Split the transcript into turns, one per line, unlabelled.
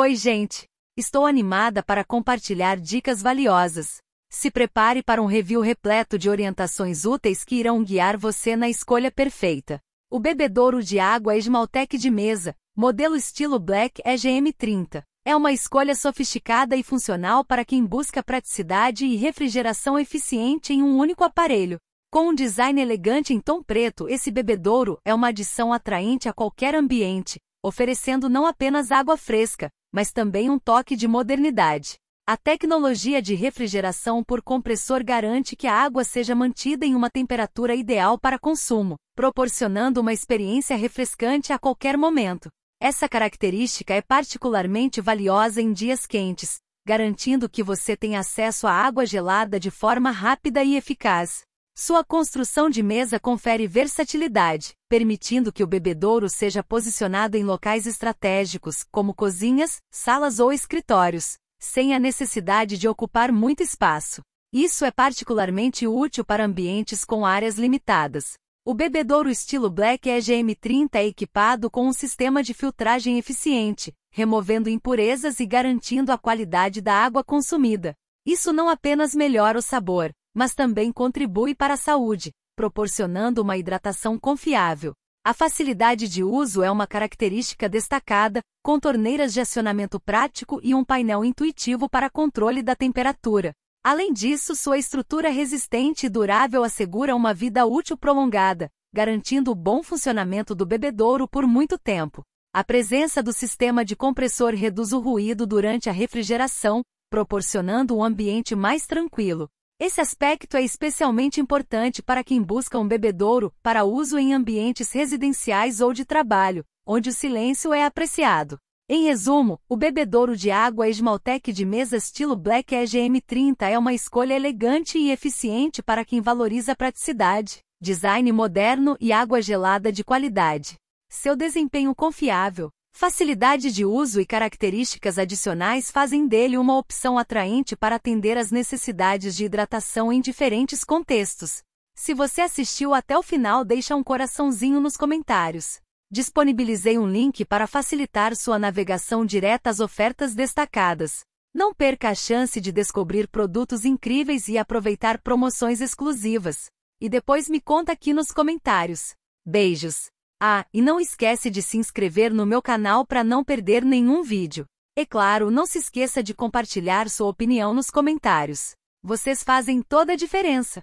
Oi, gente! Estou animada para compartilhar dicas valiosas. Se prepare para um review repleto de orientações úteis que irão guiar você na escolha perfeita. O bebedouro de água Esmaltec de mesa, modelo estilo Black EGM30, é uma escolha sofisticada e funcional para quem busca praticidade e refrigeração eficiente em um único aparelho. Com um design elegante em tom preto, esse bebedouro é uma adição atraente a qualquer ambiente, oferecendo não apenas água fresca, mas também um toque de modernidade. A tecnologia de refrigeração por compressor garante que a água seja mantida em uma temperatura ideal para consumo, proporcionando uma experiência refrescante a qualquer momento. Essa característica é particularmente valiosa em dias quentes, garantindo que você tenha acesso à água gelada de forma rápida e eficaz. Sua construção de mesa confere versatilidade, permitindo que o bebedouro seja posicionado em locais estratégicos, como cozinhas, salas ou escritórios, sem a necessidade de ocupar muito espaço. Isso é particularmente útil para ambientes com áreas limitadas. O bebedouro estilo Black EGM30 é equipado com um sistema de filtragem eficiente, removendo impurezas e garantindo a qualidade da água consumida. Isso não apenas melhora o sabor, mas também contribui para a saúde, proporcionando uma hidratação confiável. A facilidade de uso é uma característica destacada, com torneiras de acionamento prático e um painel intuitivo para controle da temperatura. Além disso, sua estrutura resistente e durável assegura uma vida útil prolongada, garantindo o bom funcionamento do bebedouro por muito tempo. A presença do sistema de compressor reduz o ruído durante a refrigeração, proporcionando um ambiente mais tranquilo. Esse aspecto é especialmente importante para quem busca um bebedouro para uso em ambientes residenciais ou de trabalho, onde o silêncio é apreciado. Em resumo, o bebedouro de água Esmaltec de mesa estilo Black Edge 30 é uma escolha elegante e eficiente para quem valoriza praticidade, design moderno e água gelada de qualidade. Seu desempenho confiável, Facilidade de uso e características adicionais fazem dele uma opção atraente para atender às necessidades de hidratação em diferentes contextos. Se você assistiu até o final, deixa um coraçãozinho nos comentários. Disponibilizei um link para facilitar sua navegação direta às ofertas destacadas. Não perca a chance de descobrir produtos incríveis e aproveitar promoções exclusivas. E depois me conta aqui nos comentários. Beijos! Ah, e não esquece de se inscrever no meu canal para não perder nenhum vídeo. E é claro, não se esqueça de compartilhar sua opinião nos comentários. Vocês fazem toda a diferença.